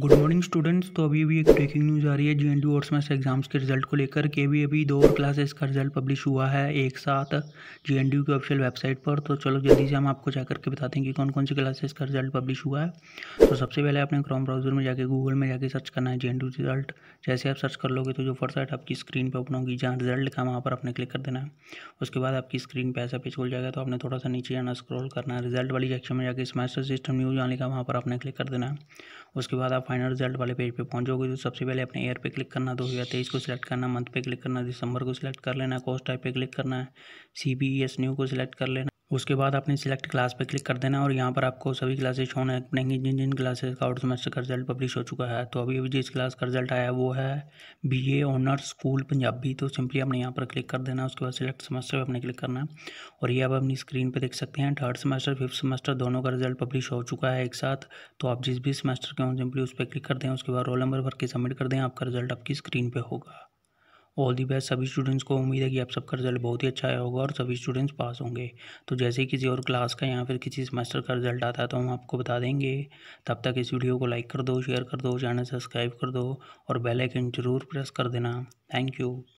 good morning students तो अभी अभी एक ब्रेकिंग न्यूज़ आ रही है जे एंड यू और स्मैस एग्जाम्स के रिजल्ट को लेकर के अभी अभी दो और क्लासेस का रिजल्ट पब्लिश हुआ है एक साथ जे एन यू की ऑफिशियल वेबसाइट पर तो चलो जल्दी से हम आपको चेक करके बताते हैं कि कौन कौन सी क्लासेस का रिजल्ट पब्लिश हुआ है तो सबसे पहले आपने क्रोम ब्राउजर में जाकर गूगल में जाकर सर्च करना है जे एन यू रिजल्ट जैसे आप सर्च कर लोगे तो जो फर्स्ट साइट आपकी स्क्रीन पर ओपन होगी जहाँ रिजल्ट का वहाँ पर आपने क्लिक कर देना है उसके बाद आपकी स्क्रीन पर ऐसा पेज खुल जाएगा तो आपने थोड़ा सा नीचे आना स्क्रॉल करना है रिजल्ट वाली सेक्शन में जाकर स्मैस्टर सिस्टम न्यूज़ आने का वहाँ पर आपने क्लिक कर देना है उसके बाद आप फाइनल रिजल्ट वाले पेज पे पहुंच जाओगे तो सबसे पहले अपने ईयर पे क्लिक करना दो हज़ार तेईस को सिलेक्ट करना मंथ पे क्लिक करना दिसंबर को सिलेक्ट कर लेना कोर्स टाइप पे क्लिक करना है सी बी एस न्यू को सिलेक्ट कर लेना उसके बाद आपने सिलेक्ट क्लास पर क्लिक कर देना और यहाँ पर आपको सभी क्लासेस शोन है जिन जिन क्लासेस का आउट सेमेस्टर का रिजल्ट पब्लिश हो चुका है तो अभी अभी जिस क्लास का रिजल्ट आया वो है B A honours school Punjabi तो सिंपली आपने यहाँ पर क्लिक कर देना उसके बाद सिलेक्ट सेमेस्टर पर आपने क्लिक करना है और ये आप अपनी स्क्रीन पर देख सकते हैं थर्ड सेमेस्टर फिफ्थ सेमेस्टर दोनों का रिजल्ट पब्लिश हो चुका है एक साथ तो आप जिस भी सेमेस्टर के हों सिंपली उस पर क्लिक कर दें उसके बाद रोल नंबर भर के सबमिट कर दें आपका रिजल्ट आपकी स्क्रीन पर होगा ऑल दी बेस्ट सभी स्टूडेंट्स को उम्मीद है कि आप सबका रिजल्ट बहुत ही अच्छा आया होगा और सभी स्टूडेंट्स पास होंगे तो जैसे ही किसी और क्लास का या फिर किसी सेमेस्टर का रिजल्ट आता है तो हम आपको बता देंगे तब तक इस वीडियो को लाइक कर दो शेयर कर दो चैनल सब्सक्राइब कर दो और बेल आइकन जरूर प्रेस कर देना थैंक यू